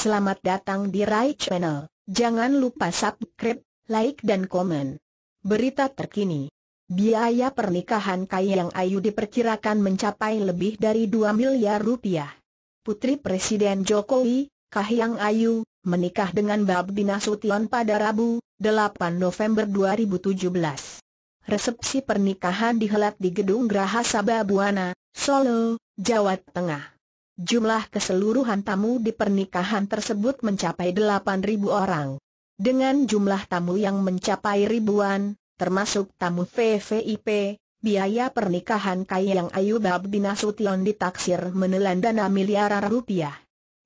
Selamat datang di Rai Channel. Jangan lupa subscribe, like dan komen. Berita terkini. Biaya pernikahan Kayang Ayu diperkirakan mencapai lebih dari 2 miliar rupiah. Putri Presiden Jokowi, Kahiyang Ayu, menikah dengan Babi Nasution pada Rabu, 8 November 2017. Resepsi pernikahan dihelat di Gedung Graha Sababuana, Solo, Jawa Tengah. Jumlah keseluruhan tamu di pernikahan tersebut mencapai 8.000 orang. Dengan jumlah tamu yang mencapai ribuan, termasuk tamu VVIP, biaya pernikahan Kayang Ayu Bab Binasution ditaksir menelan dana miliaran rupiah.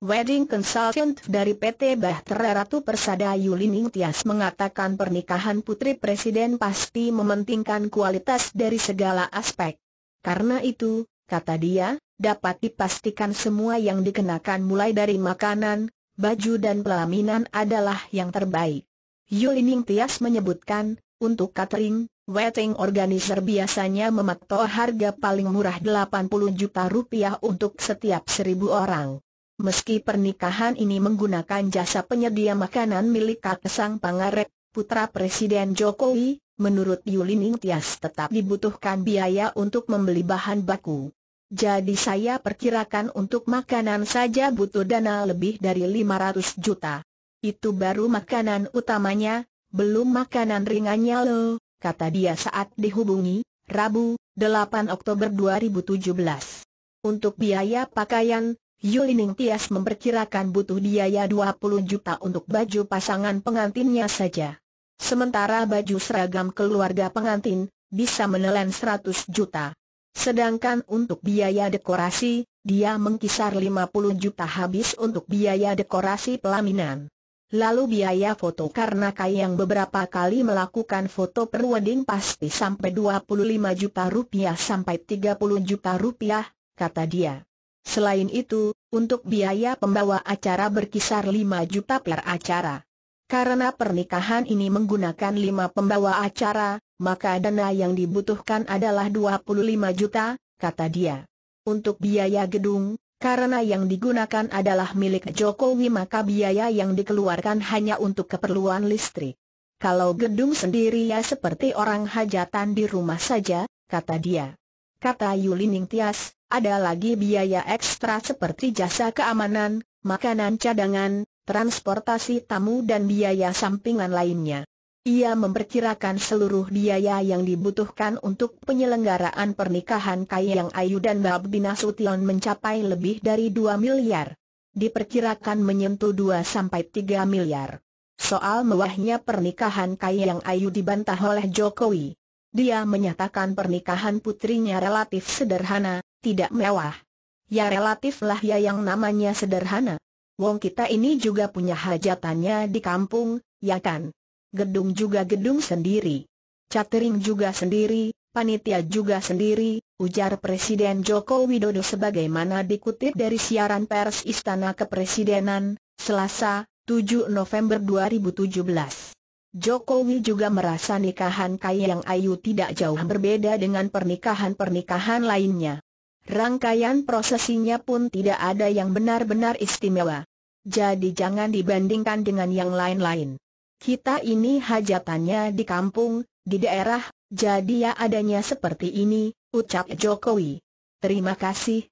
Wedding Consultant dari PT Bahtera Ratu Persada Yulin Tias mengatakan pernikahan putri presiden pasti mementingkan kualitas dari segala aspek. Karena itu, kata dia, dapat dipastikan semua yang dikenakan mulai dari makanan, baju dan pelaminan adalah yang terbaik. Yulining Tias menyebutkan, untuk catering, wedding organizer biasanya memakto harga paling murah 80 juta rupiah untuk setiap seribu orang. Meski pernikahan ini menggunakan jasa penyedia makanan milik Kakesang Pangarep, putra Presiden Jokowi, menurut Yulining Tias tetap dibutuhkan biaya untuk membeli bahan baku. Jadi saya perkirakan untuk makanan saja butuh dana lebih dari 500 juta. Itu baru makanan utamanya, belum makanan ringannya loh, kata dia saat dihubungi, Rabu, 8 Oktober 2017. Untuk biaya pakaian, Yulining Tias memperkirakan butuh biaya 20 juta untuk baju pasangan pengantinnya saja. Sementara baju seragam keluarga pengantin, bisa menelan 100 juta. Sedangkan untuk biaya dekorasi, dia mengkisar 50 juta habis untuk biaya dekorasi pelaminan. Lalu biaya foto karena Kai yang beberapa kali melakukan foto perwedding pasti sampai 25 juta rupiah sampai 30 juta rupiah, kata dia. Selain itu, untuk biaya pembawa acara berkisar 5 juta per acara. Karena pernikahan ini menggunakan lima pembawa acara, maka dana yang dibutuhkan adalah 25 juta, kata dia. Untuk biaya gedung, karena yang digunakan adalah milik Jokowi maka biaya yang dikeluarkan hanya untuk keperluan listrik. Kalau gedung sendiri ya seperti orang hajatan di rumah saja, kata dia. Kata Yulining Tias, ada lagi biaya ekstra seperti jasa keamanan, makanan cadangan, transportasi tamu dan biaya sampingan lainnya. Ia memperkirakan seluruh biaya yang dibutuhkan untuk penyelenggaraan pernikahan yang Ayu dan Bab Sution mencapai lebih dari 2 miliar. Diperkirakan menyentuh 2-3 miliar. Soal mewahnya pernikahan yang Ayu dibantah oleh Jokowi. Dia menyatakan pernikahan putrinya relatif sederhana, tidak mewah. Ya relatiflah ya yang namanya sederhana, Wong kita ini juga punya hajatannya di kampung, ya kan? Gedung juga gedung sendiri. Catering juga sendiri, panitia juga sendiri, ujar Presiden Joko Widodo sebagaimana dikutip dari siaran pers Istana Kepresidenan, Selasa, 7 November 2017. Jokowi juga merasa nikahan Kayang yang ayu tidak jauh berbeda dengan pernikahan-pernikahan lainnya. Rangkaian prosesinya pun tidak ada yang benar-benar istimewa. Jadi jangan dibandingkan dengan yang lain-lain. Kita ini hajatannya di kampung, di daerah, jadi ya adanya seperti ini, ucap Jokowi. Terima kasih,